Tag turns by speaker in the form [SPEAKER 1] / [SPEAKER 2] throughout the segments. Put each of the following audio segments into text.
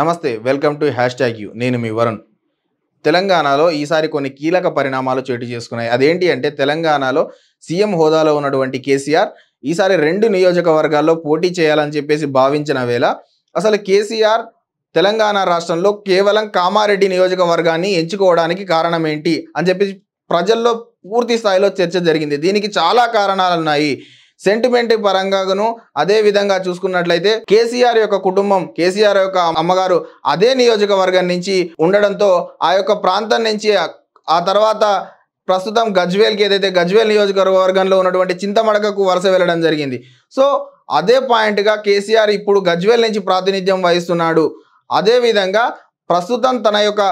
[SPEAKER 1] నమస్తే welcome to hashtag you నేను మీ వరుణ్
[SPEAKER 2] తెలంగాణలో ఈసారి కొన్ని కీలక పరిణామాలు చోటు చేసుకున్నాయి అదేంటి అంటే తెలంగాణలో సీఎం హోదాలో ఉన్నటువంటి కేసీఆర్ ఈసారి రెండు నియోజకవర్గాల్లో పోటీ చేయాలని చెప్పేసి భావించిన వేళ అసలు కేసీఆర్ తెలంగాణ రాష్ట్రంలో కేవలం కామారెడ్డి నియోజకవర్గాన్ని ఎంచుకోవడానికి కారణం ఏంటి అని చెప్పేసి ప్రజల్లో పూర్తి స్థాయిలో చర్చ జరిగింది దీనికి చాలా కారణాలు ఉన్నాయి సెంటిమెంట్ పరంగాను అదే విధంగా చూసుకున్నట్లయితే కేసీఆర్ యొక్క కుటుంబం కేసీఆర్ యొక్క అమ్మగారు అదే నియోజకవర్గం నుంచి ఉండడంతో ఆ యొక్క ప్రాంతం నుంచి ఆ తర్వాత ప్రస్తుతం గజ్వేల్కి ఏదైతే గజ్వేల్ నియోజకవర్గంలో ఉన్నటువంటి చింతమడకకు వరుస వెళ్ళడం జరిగింది సో అదే పాయింట్గా కేసీఆర్ ఇప్పుడు గజ్వేల్ నుంచి ప్రాతినిధ్యం వహిస్తున్నాడు అదేవిధంగా ప్రస్తుతం తన యొక్క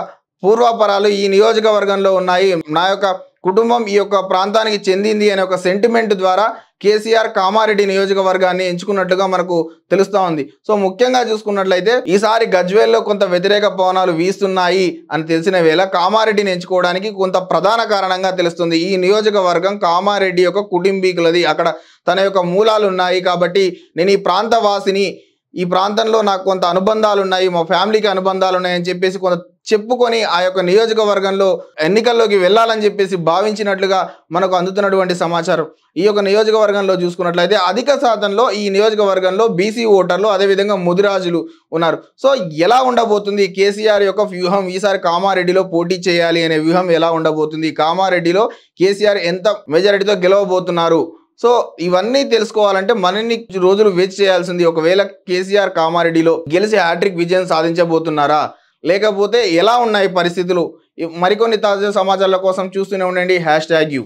[SPEAKER 2] పూర్వాపరాలు ఈ నియోజకవర్గంలో ఉన్నాయి నా యొక్క కుటుంబం ఈ యొక్క ప్రాంతానికి చెందింది అనే ఒక సెంటిమెంట్ ద్వారా కేసీఆర్ కామారెడ్డి నియోజకవర్గాన్ని ఎంచుకున్నట్లుగా మనకు తెలుస్తా ఉంది సో ముఖ్యంగా చూసుకున్నట్లయితే ఈసారి గజ్వేల్లో కొంత వ్యతిరేక పవనాలు వీస్తున్నాయి అని తెలిసిన వేళ కామారెడ్డిని ఎంచుకోవడానికి కొంత ప్రధాన కారణంగా తెలుస్తుంది ఈ నియోజకవర్గం కామారెడ్డి యొక్క కుటుంబీకులది అక్కడ తన యొక్క మూలాలు ఉన్నాయి కాబట్టి నేను ఈ ప్రాంతవాసిని ఈ ప్రాంతంలో నాకు కొంత అనుబంధాలు ఉన్నాయి మా ఫ్యామిలీకి అనుబంధాలు ఉన్నాయని చెప్పేసి కొంత చెప్పుకొని ఆ యొక్క నియోజకవర్గంలో ఎన్నికల్లోకి వెళ్ళాలని చెప్పేసి భావించినట్లుగా మనకు అందుతున్నటువంటి సమాచారం ఈ యొక్క నియోజకవర్గంలో చూసుకున్నట్లయితే అధిక శాతంలో ఈ నియోజకవర్గంలో బీసీ ఓటర్లు అదేవిధంగా ముదిరాజులు ఉన్నారు సో ఎలా ఉండబోతుంది కేసీఆర్ యొక్క వ్యూహం ఈసారి కామారెడ్డిలో పోటీ చేయాలి అనే వ్యూహం ఎలా ఉండబోతుంది కామారెడ్డిలో కేసీఆర్ ఎంత మెజారిటీతో గెలవబోతున్నారు సో ఇవన్నీ తెలుసుకోవాలంటే మనని రోజులు వేచి చేయాల్సింది ఒకవేళ కేసీఆర్ కామారెడ్డిలో గెలిచి హ్యాట్రిక్ విజయం సాధించబోతున్నారా లేకపోతే ఎలా ఉన్నాయి పరిస్థితులు మరికొన్ని తాజా సమాచారాల కోసం చూస్తూనే ఉండండి హ్యాష్ ట్యాగ్ యూ